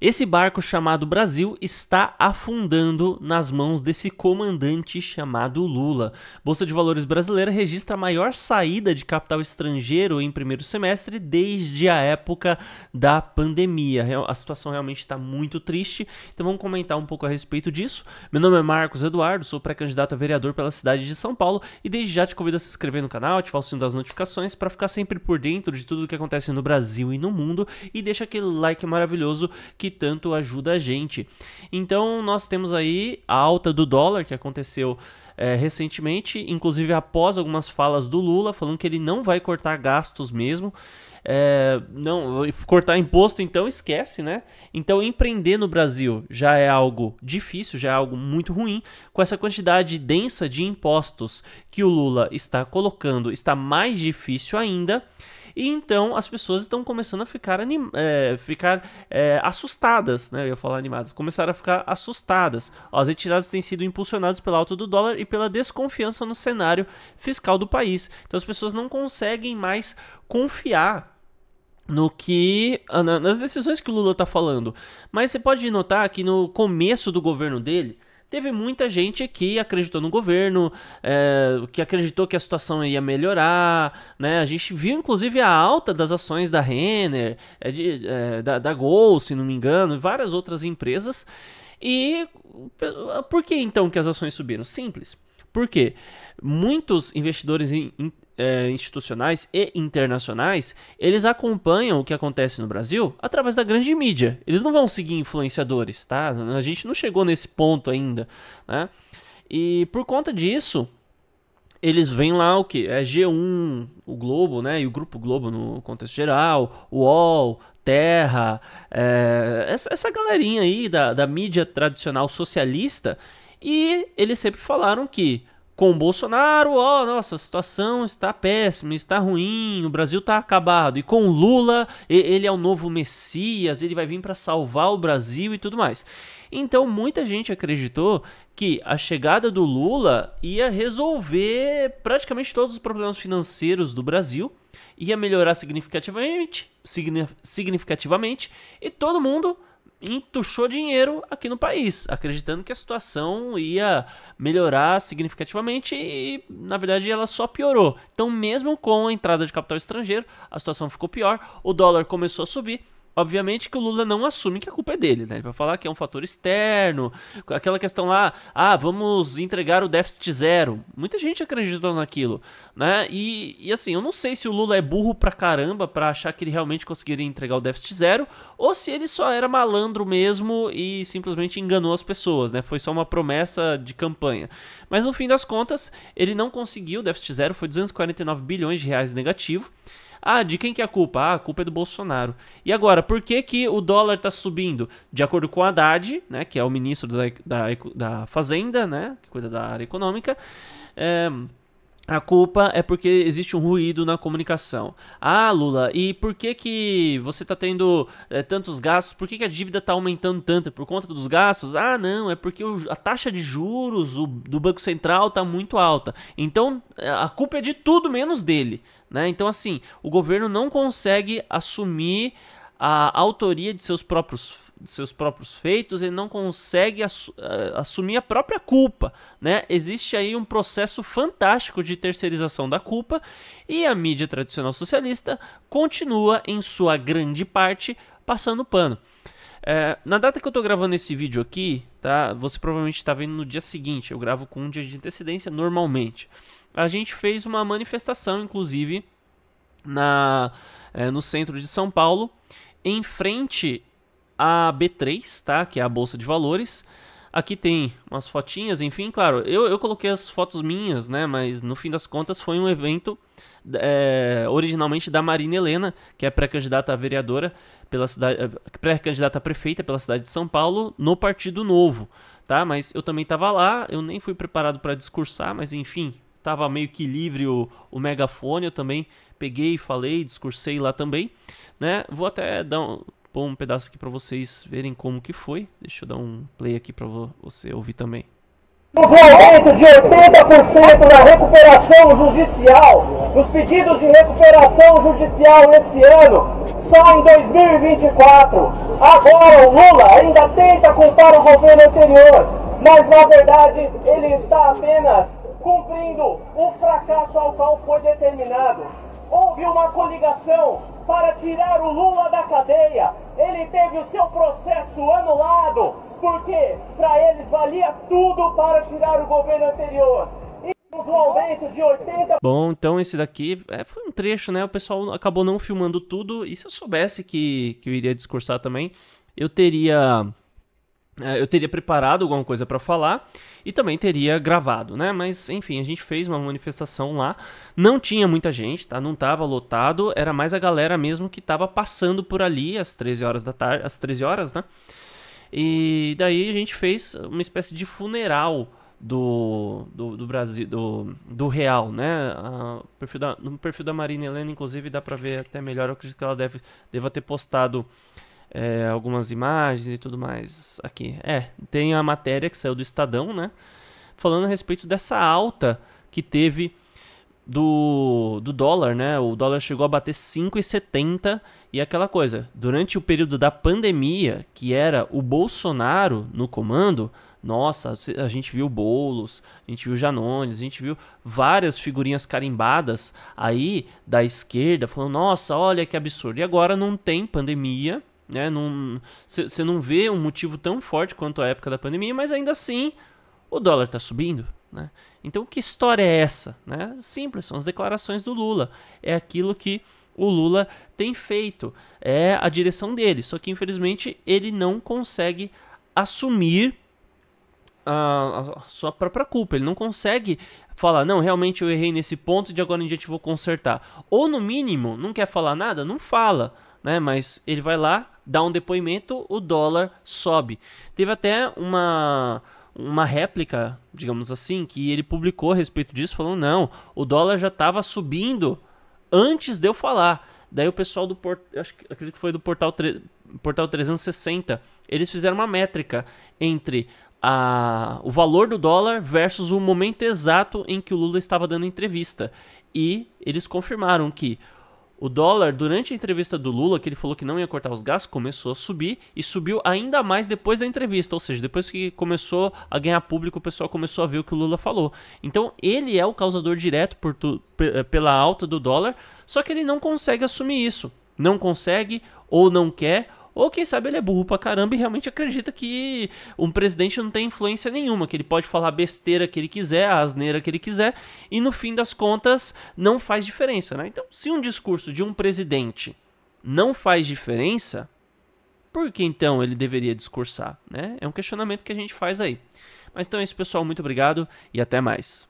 Esse barco chamado Brasil está afundando nas mãos desse comandante chamado Lula. Bolsa de Valores brasileira registra a maior saída de capital estrangeiro em primeiro semestre desde a época da pandemia. A situação realmente está muito triste, então vamos comentar um pouco a respeito disso. Meu nome é Marcos Eduardo, sou pré-candidato a vereador pela cidade de São Paulo e desde já te convido a se inscrever no canal, ativar o sino das notificações para ficar sempre por dentro de tudo o que acontece no Brasil e no mundo e deixa aquele like maravilhoso que que tanto ajuda a gente. Então nós temos aí a alta do dólar que aconteceu é, recentemente, inclusive após algumas falas do Lula falando que ele não vai cortar gastos mesmo. É, não cortar imposto então esquece né então empreender no Brasil já é algo difícil já é algo muito ruim com essa quantidade densa de impostos que o Lula está colocando está mais difícil ainda e então as pessoas estão começando a ficar, anim... é, ficar é, assustadas, né? Eu ia falar animadas. Começaram a ficar assustadas. As retiradas têm sido impulsionadas pela alta do dólar e pela desconfiança no cenário fiscal do país. Então as pessoas não conseguem mais confiar no que ah, nas decisões que o Lula está falando. Mas você pode notar que no começo do governo dele, teve muita gente que acreditou no governo, é, que acreditou que a situação ia melhorar, né? A gente viu inclusive a alta das ações da Renner, é de, é, da, da Gol, se não me engano, e várias outras empresas. E por que então que as ações subiram? Simples. Por quê? Muitos investidores é, institucionais e internacionais, eles acompanham o que acontece no Brasil através da grande mídia. Eles não vão seguir influenciadores, tá? A gente não chegou nesse ponto ainda, né? E por conta disso, eles vêm lá o que? É G1, o Globo, né? E o Grupo Globo no contexto geral, o UOL, Terra, é... essa, essa galerinha aí da, da mídia tradicional socialista, e eles sempre falaram que com o Bolsonaro, ó, oh, nossa, a situação está péssima, está ruim, o Brasil está acabado. E com o Lula, ele é o novo Messias, ele vai vir para salvar o Brasil e tudo mais. Então muita gente acreditou que a chegada do Lula ia resolver praticamente todos os problemas financeiros do Brasil, ia melhorar significativamente, significativamente e todo mundo entuchou dinheiro aqui no país, acreditando que a situação ia melhorar significativamente e, na verdade, ela só piorou. Então, mesmo com a entrada de capital estrangeiro, a situação ficou pior, o dólar começou a subir Obviamente que o Lula não assume que a culpa é dele, né? Ele vai falar que é um fator externo, aquela questão lá, ah, vamos entregar o déficit zero. Muita gente acreditou naquilo, né? E, e assim, eu não sei se o Lula é burro pra caramba pra achar que ele realmente conseguiria entregar o déficit zero, ou se ele só era malandro mesmo e simplesmente enganou as pessoas, né? Foi só uma promessa de campanha. Mas no fim das contas, ele não conseguiu, o déficit zero foi 249 bilhões de reais negativo. Ah, de quem que é a culpa? Ah, a culpa é do Bolsonaro. E agora, por que, que o dólar está subindo? De acordo com o Haddad, né, que é o ministro da, da, da Fazenda, né, que cuida da área econômica, é, a culpa é porque existe um ruído na comunicação. Ah, Lula, e por que que você está tendo é, tantos gastos? Por que, que a dívida está aumentando tanto? Por conta dos gastos? Ah, não, é porque o, a taxa de juros o, do Banco Central está muito alta. Então, eh, a culpa é de tudo menos dele. Né? Então, assim, o governo não consegue assumir a autoria de seus próprios seus próprios feitos, ele não consegue eh, assumir a própria culpa, né? Existe aí um processo fantástico de terceirização da culpa e a mídia tradicional socialista continua, em sua grande parte, passando pano. É, na data que eu estou gravando esse vídeo aqui, tá? Você provavelmente está vendo no dia seguinte. Eu gravo com um dia de antecedência normalmente. A gente fez uma manifestação, inclusive, na é, no centro de São Paulo, em frente a B3, tá? Que é a bolsa de valores. Aqui tem umas fotinhas, enfim, claro, eu, eu coloquei as fotos minhas, né? Mas no fim das contas foi um evento é, originalmente da Marina Helena, que é pré-candidata a vereadora pela cidade, é, pré-candidata a prefeita pela cidade de São Paulo no Partido Novo, tá? Mas eu também estava lá, eu nem fui preparado para discursar, mas enfim, estava meio que livre o, o megafone, eu também peguei, falei, discursei lá também, né? Vou até dar um, pôr um pedaço aqui para vocês verem como que foi. Deixa eu dar um play aqui para você ouvir também. O aumento de 80% na recuperação judicial. Os pedidos de recuperação judicial esse ano são em 2024. Agora o Lula ainda tenta culpar o governo anterior, mas na verdade ele está apenas cumprindo o fracasso ao qual foi determinado. Houve uma coligação para tirar o Lula da cadeia. Ele teve o seu processo anulado, porque para eles valia tudo para tirar o governo anterior. aumento de 80. Bom, então esse daqui é, foi um trecho, né? O pessoal acabou não filmando tudo. E se eu soubesse que, que eu iria discursar também, eu teria é, eu teria preparado alguma coisa para falar e também teria gravado, né? Mas enfim, a gente fez uma manifestação lá. Não tinha muita gente, tá? Não tava lotado, era mais a galera mesmo que tava passando por ali às 13 horas da tarde, às 13 horas, né? E daí a gente fez uma espécie de funeral do, do, do Brasil, do, do Real, né? A, perfil da, no perfil da Marina Helena, inclusive, dá pra ver até melhor. Eu acredito que ela deve, deva ter postado é, algumas imagens e tudo mais aqui. É, tem a matéria que saiu do Estadão, né? Falando a respeito dessa alta que teve do, do dólar, né? O dólar chegou a bater 5,70 e aquela coisa. Durante o período da pandemia, que era o Bolsonaro no comando, nossa, a gente viu Bolos, a gente viu Janones, a gente viu várias figurinhas carimbadas aí da esquerda falando, nossa, olha que absurdo. E agora não tem pandemia, né? Você não, não vê um motivo tão forte quanto a época da pandemia, mas ainda assim o dólar está subindo. Né? Então, que história é essa? Né? Simples, são as declarações do Lula. É aquilo que o Lula tem feito, é a direção dele. Só que, infelizmente, ele não consegue assumir a, sua própria culpa. Ele não consegue falar, não, realmente eu errei nesse ponto e de agora em diante vou consertar. Ou no mínimo, não quer falar nada, não fala, né? Mas ele vai lá, dá um depoimento, o dólar sobe. Teve até uma uma réplica, digamos assim, que ele publicou a respeito disso, falando: "Não, o dólar já estava subindo antes de eu falar". Daí o pessoal do port... acho que acredito foi do portal portal 360, eles fizeram uma métrica entre a, o valor do dólar versus o momento exato em que o Lula estava dando entrevista. E eles confirmaram que o dólar, durante a entrevista do Lula, que ele falou que não ia cortar os gastos, começou a subir e subiu ainda mais depois da entrevista, ou seja, depois que começou a ganhar público, o pessoal começou a ver o que o Lula falou. Então, ele é o causador direto por tu, eh, pela alta do dólar, só que ele não consegue assumir isso. Não consegue ou não quer ou quem sabe ele é burro pra caramba e realmente acredita que um presidente não tem influência nenhuma, que ele pode falar a besteira que ele quiser, a asneira que ele quiser, e no fim das contas não faz diferença, né? Então, se um discurso de um presidente não faz diferença, por que então ele deveria discursar? Né? É um questionamento que a gente faz aí. Mas então é isso, pessoal. Muito obrigado e até mais.